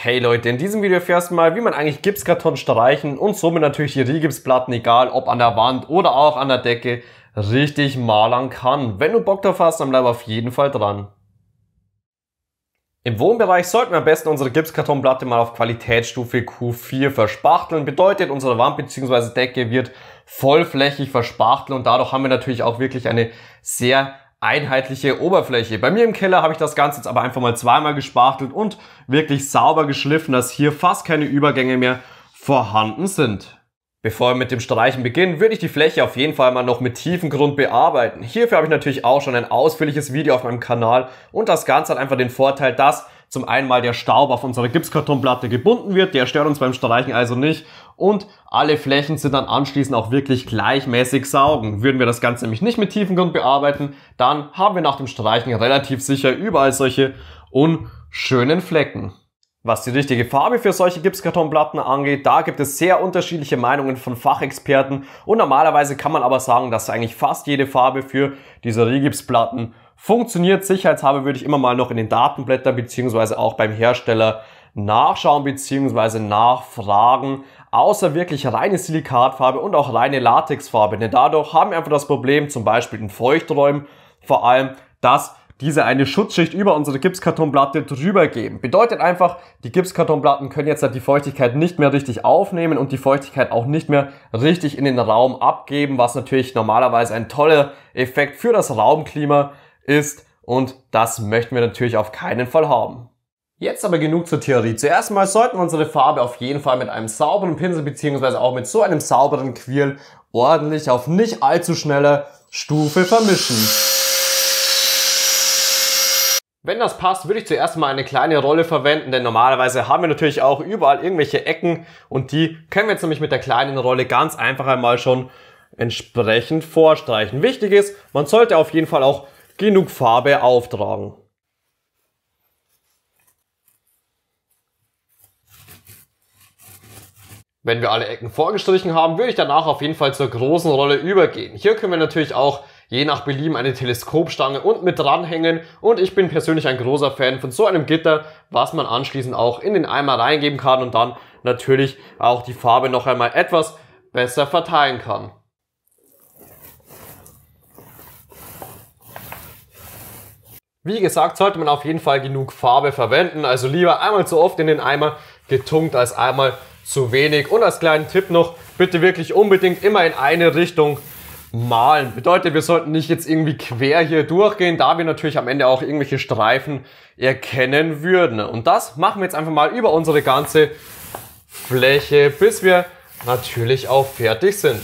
Hey Leute, in diesem Video erfährst du mal, wie man eigentlich Gipskarton streichen und somit natürlich die Rigipsplatten, egal ob an der Wand oder auch an der Decke, richtig malern kann. Wenn du Bock drauf hast, dann bleib auf jeden Fall dran. Im Wohnbereich sollten wir am besten unsere Gipskartonplatte mal auf Qualitätsstufe Q4 verspachteln. Bedeutet, unsere Wand bzw. Decke wird vollflächig verspachtelt und dadurch haben wir natürlich auch wirklich eine sehr einheitliche Oberfläche. Bei mir im Keller habe ich das Ganze jetzt aber einfach mal zweimal gespachtelt und wirklich sauber geschliffen, dass hier fast keine Übergänge mehr vorhanden sind. Bevor wir mit dem Streichen beginnen, würde ich die Fläche auf jeden Fall mal noch mit tiefem Grund bearbeiten. Hierfür habe ich natürlich auch schon ein ausführliches Video auf meinem Kanal und das Ganze hat einfach den Vorteil, dass zum einen mal der Staub auf unserer Gipskartonplatte gebunden wird, der stört uns beim Streichen also nicht und alle Flächen sind dann anschließend auch wirklich gleichmäßig saugen. Würden wir das Ganze nämlich nicht mit Tiefengrund bearbeiten, dann haben wir nach dem Streichen relativ sicher überall solche unschönen Flecken. Was die richtige Farbe für solche Gipskartonplatten angeht, da gibt es sehr unterschiedliche Meinungen von Fachexperten und normalerweise kann man aber sagen, dass eigentlich fast jede Farbe für diese Rigipsplatten funktioniert. Sicherheitshalber würde ich immer mal noch in den Datenblättern beziehungsweise auch beim Hersteller nachschauen beziehungsweise nachfragen, außer wirklich reine Silikatfarbe und auch reine Latexfarbe. Denn dadurch haben wir einfach das Problem, zum Beispiel in Feuchträumen vor allem, dass diese eine Schutzschicht über unsere Gipskartonplatte drüber geben. Bedeutet einfach, die Gipskartonplatten können jetzt halt die Feuchtigkeit nicht mehr richtig aufnehmen und die Feuchtigkeit auch nicht mehr richtig in den Raum abgeben, was natürlich normalerweise ein toller Effekt für das Raumklima ist und das möchten wir natürlich auf keinen Fall haben. Jetzt aber genug zur Theorie. Zuerst mal sollten wir unsere Farbe auf jeden Fall mit einem sauberen Pinsel beziehungsweise auch mit so einem sauberen Quirl ordentlich auf nicht allzu schneller Stufe vermischen. Wenn das passt, würde ich zuerst mal eine kleine Rolle verwenden, denn normalerweise haben wir natürlich auch überall irgendwelche Ecken und die können wir jetzt nämlich mit der kleinen Rolle ganz einfach einmal schon entsprechend vorstreichen. Wichtig ist, man sollte auf jeden Fall auch genug Farbe auftragen. Wenn wir alle Ecken vorgestrichen haben, würde ich danach auf jeden Fall zur großen Rolle übergehen. Hier können wir natürlich auch je nach Belieben eine Teleskopstange und mit dranhängen. Und ich bin persönlich ein großer Fan von so einem Gitter, was man anschließend auch in den Eimer reingeben kann und dann natürlich auch die Farbe noch einmal etwas besser verteilen kann. Wie gesagt, sollte man auf jeden Fall genug Farbe verwenden, also lieber einmal zu oft in den Eimer getunkt als einmal zu wenig. Und als kleinen Tipp noch, bitte wirklich unbedingt immer in eine Richtung malen. Bedeutet, wir sollten nicht jetzt irgendwie quer hier durchgehen, da wir natürlich am Ende auch irgendwelche Streifen erkennen würden. Und das machen wir jetzt einfach mal über unsere ganze Fläche, bis wir natürlich auch fertig sind.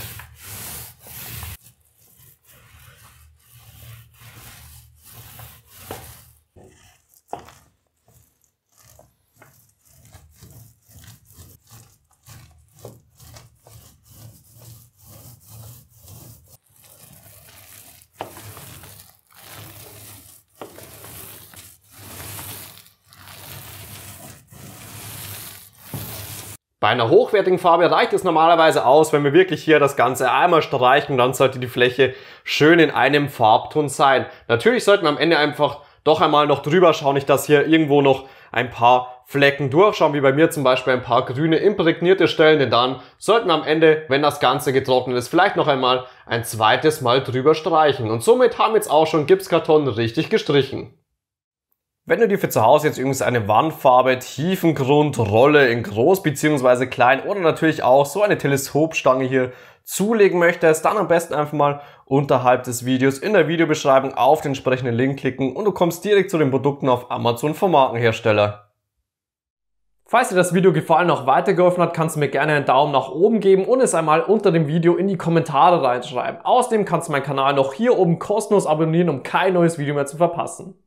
Bei einer hochwertigen Farbe reicht es normalerweise aus, wenn wir wirklich hier das Ganze einmal streichen, dann sollte die Fläche schön in einem Farbton sein. Natürlich sollten wir am Ende einfach doch einmal noch drüber schauen, nicht dass hier irgendwo noch ein paar Flecken durchschauen, wie bei mir zum Beispiel ein paar grüne imprägnierte Stellen, denn dann sollten wir am Ende, wenn das Ganze getrocknet ist, vielleicht noch einmal ein zweites Mal drüber streichen. Und somit haben jetzt auch schon Gipskarton richtig gestrichen. Wenn du dir für zu Hause jetzt übrigens eine Wandfarbe, Tiefengrund, Rolle in groß bzw. klein oder natürlich auch so eine Teleskopstange hier zulegen möchtest, dann am besten einfach mal unterhalb des Videos in der Videobeschreibung auf den entsprechenden Link klicken und du kommst direkt zu den Produkten auf Amazon vom Markenhersteller. Falls dir das Video gefallen und auch weitergeholfen hat, kannst du mir gerne einen Daumen nach oben geben und es einmal unter dem Video in die Kommentare reinschreiben. Außerdem kannst du meinen Kanal noch hier oben kostenlos abonnieren, um kein neues Video mehr zu verpassen.